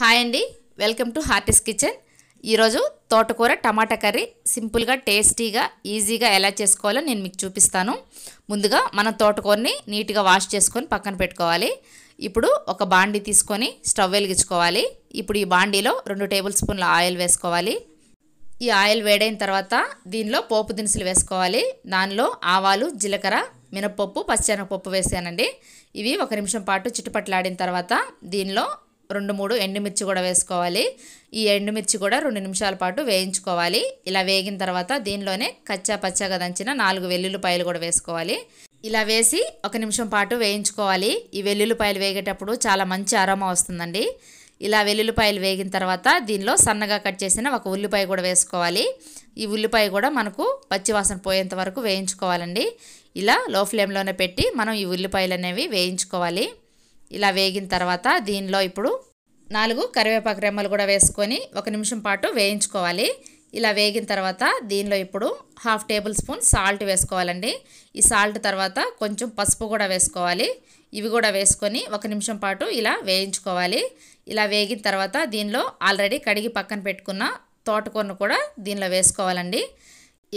hi అండి welcome to హార్టిస్ kitchen ఈరోజు తోటకూర టమాటా కర్రీ సింపుల్గా టేస్టీగా ఈజీగా ఎలా చేసుకోవాలో నేను మీకు చూపిస్తాను ముందుగా మనం తోటకూరని నీట్గా వాష్ చేసుకొని పక్కన పెట్టుకోవాలి ఇప్పుడు ఒక బాండీ తీసుకొని స్టవ్ వెలిగించుకోవాలి ఇప్పుడు ఈ బాండీలో రెండు టేబుల్ స్పూన్ల ఆయిల్ వేసుకోవాలి ఈ ఆయిల్ వేడైన తర్వాత దీనిలో పోపు దినుసులు వేసుకోవాలి దానిలో ఆవాలు జీలకర్ర మినపప్పు పచ్చనపప్పు వేసానండి ఇవి ఒక నిమిషం పాటు చిట్టుపట్లాడిన తర్వాత దీనిలో రెండు మూడు ఎండుమిర్చి కూడా వేసుకోవాలి ఈ ఎండుమిర్చి కూడా రెండు నిమిషాల పాటు వేయించుకోవాలి ఇలా వేగిన తర్వాత దీనిలోనే కచ్చా పచ్చగా దంచిన నాలుగు వెల్లుల్లిపాయలు కూడా వేసుకోవాలి ఇలా వేసి ఒక నిమిషం పాటు వేయించుకోవాలి ఈ వెల్లుల్లిపాయలు వేగేటప్పుడు చాలా మంచి అరోమా వస్తుందండి ఇలా వెల్లుల్లిపాయలు వేగిన తర్వాత దీనిలో సన్నగా కట్ చేసిన ఒక ఉల్లిపాయ కూడా వేసుకోవాలి ఈ ఉల్లిపాయ కూడా మనకు పచ్చివాసన పోయేంత వరకు వేయించుకోవాలండి ఇలా లో ఫ్లేమ్లోనే పెట్టి మనం ఈ ఉల్లిపాయలు అనేవి వేయించుకోవాలి ఇలా వేగిన తర్వాత దీనిలో ఇప్పుడు నాలుగు కరివేపాకు రెమ్మలు కూడా వేసుకొని ఒక నిమిషం పాటు వేయించుకోవాలి ఇలా వేగిన తర్వాత దీనిలో ఇప్పుడు హాఫ్ టేబుల్ స్పూన్ సాల్ట్ వేసుకోవాలండి ఈ సాల్ట్ తర్వాత కొంచెం పసుపు కూడా వేసుకోవాలి ఇవి కూడా వేసుకొని ఒక నిమిషం పాటు ఇలా వేయించుకోవాలి ఇలా వేగిన తర్వాత దీనిలో ఆల్రెడీ కడిగి పక్కన పెట్టుకున్న తోటకూరను కూడా దీనిలో వేసుకోవాలండి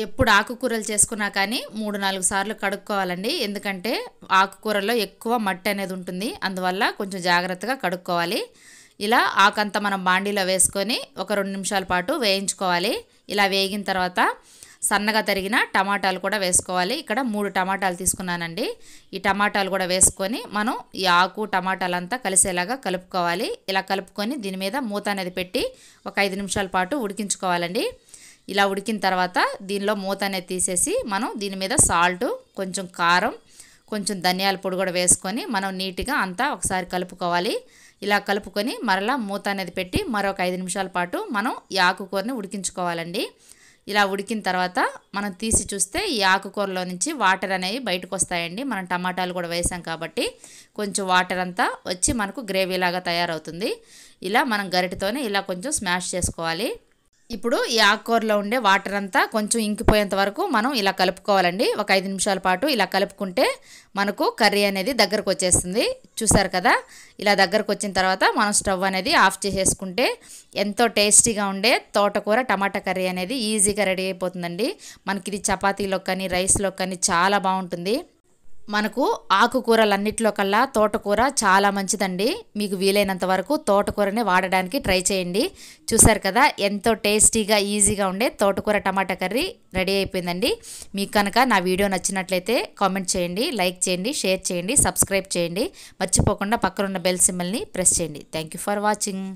ఎప్పుడు ఆకుకూరలు చేసుకున్నా కానీ మూడు నాలుగు సార్లు కడుక్కోవాలండి ఎందుకంటే ఆకుకూరల్లో ఎక్కువ మట్టి అనేది ఉంటుంది అందువల్ల కొంచెం జాగ్రత్తగా కడుక్కోవాలి ఇలా ఆకంతా మనం బాండీలో వేసుకొని ఒక రెండు నిమిషాల పాటు వేయించుకోవాలి ఇలా వేగిన తర్వాత సన్నగా తరిగిన టమాటాలు కూడా వేసుకోవాలి ఇక్కడ మూడు టమాటాలు తీసుకున్నానండి ఈ టమాటాలు కూడా వేసుకొని మనం ఈ ఆకు టమాటాలంతా కలిసేలాగా కలుపుకోవాలి ఇలా కలుపుకొని దీని మీద మూత అనేది పెట్టి ఒక ఐదు నిమిషాల పాటు ఉడికించుకోవాలండి ఇలా ఉడికిన తర్వాత దీనిలో మూత అనేది తీసేసి మనం దీని మీద సాల్ట్ కొంచెం కారం కొంచెం ధనియాల పొడి కూడా వేసుకొని మనం నీట్గా అంతా ఒకసారి కలుపుకోవాలి ఇలా కలుపుకొని మరలా మూత అనేది పెట్టి మరొక ఐదు నిమిషాల పాటు మనం ఈ ఆకుకూరని ఉడికించుకోవాలండి ఇలా ఉడికిన తర్వాత మనం తీసి చూస్తే ఈ ఆకుకూరలో నుంచి వాటర్ అనేవి బయటకు వస్తాయండి మనం టమాటాలు కూడా వేసాం కాబట్టి కొంచెం వాటర్ అంతా వచ్చి మనకు గ్రేవీలాగా తయారవుతుంది ఇలా మనం గరిటతోనే ఇలా కొంచెం స్మాష్ చేసుకోవాలి ఇప్పుడు ఈ ఆకుకూరలో ఉండే వాటర్ అంతా కొంచెం ఇంకిపోయేంత వరకు మనం ఇలా కలుపుకోవాలండి ఒక ఐదు నిమిషాల పాటు ఇలా కలుపుకుంటే మనకు కర్రీ అనేది దగ్గరకు వచ్చేస్తుంది చూసారు కదా ఇలా దగ్గరకు వచ్చిన తర్వాత మనం స్టవ్ అనేది ఆఫ్ చేసేసుకుంటే ఎంతో టేస్టీగా ఉండే తోటకూర టమాటా కర్రీ అనేది ఈజీగా రెడీ అయిపోతుందండి మనకి ఇది చపాతీలో కానీ రైస్లో కానీ చాలా బాగుంటుంది మనకు ఆకుకూరలన్నిట్లో కల్లా తోటకూర చాలా మంచిదండి మీకు వీలైనంత వరకు తోటకూరని వాడడానికి ట్రై చేయండి చూసారు కదా ఎంతో టేస్టీగా ఈజీగా ఉండే తోటకూర టమాటా కర్రీ రెడీ అయిపోయిందండి మీకు కనుక నా వీడియో నచ్చినట్లయితే కామెంట్ చేయండి లైక్ చేయండి షేర్ చేయండి సబ్స్క్రైబ్ చేయండి మర్చిపోకుండా పక్కనున్న బెల్ సిమ్మల్ని ప్రెస్ చేయండి థ్యాంక్ ఫర్ వాచింగ్